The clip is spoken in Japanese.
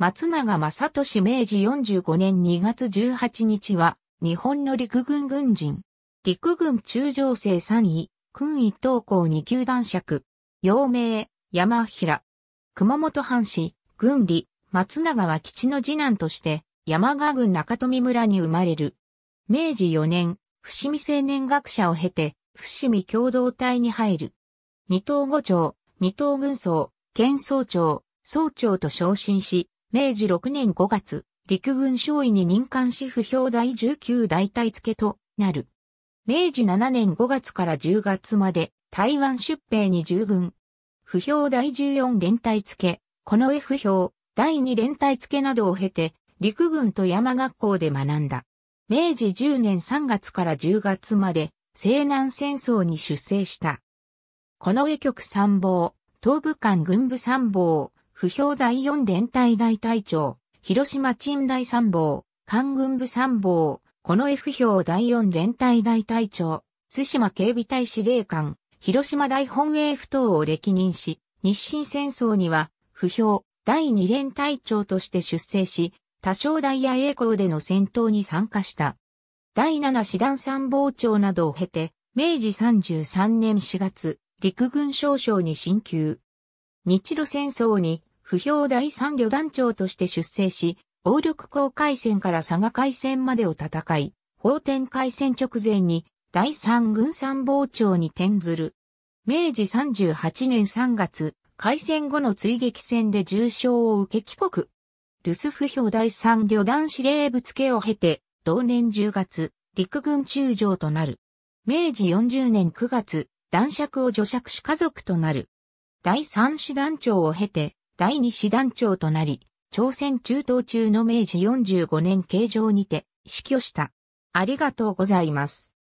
松永正俊明治45年2月18日は、日本の陸軍軍人。陸軍中将生3位、軍一等校2級男爵。陽明、山平。熊本藩士、軍理、松永は基地の次男として、山賀郡中富村に生まれる。明治4年、伏見青年学者を経て、伏見共同体に入る。二等五長、二等軍曹、県総長、総長と昇進し、明治6年5月、陸軍少尉に任官し不評第19大隊付けとなる。明治7年5月から10月まで台湾出兵に従軍。不評第14連隊付け、この F 評、第2連隊付けなどを経て、陸軍と山学校で学んだ。明治10年3月から10月まで、西南戦争に出征した。この絵局参謀、東部間軍部参謀、不評第4連隊大隊長、広島鎮大参謀、官軍部参謀、この F 評第4連隊大隊長、津島警備隊司令官、広島大本営不等を歴任し、日清戦争には、不評第2連隊長として出征し、多少大や栄光での戦闘に参加した。第7師団参謀長などを経て、明治33年4月、陸軍少将に進級。日露戦争に不評第三旅団長として出征し、暴力公海戦から佐賀海戦までを戦い、法天海戦直前に第三軍参謀長に転ずる。明治38年3月、海戦後の追撃戦で重傷を受け帰国。留守不評第三旅団司令部付けを経て、同年10月、陸軍中将となる。明治40年9月、男爵を助爵し家族となる。第三師団長を経て、第二師団長となり、朝鮮中東中の明治45年形状にて死去した。ありがとうございます。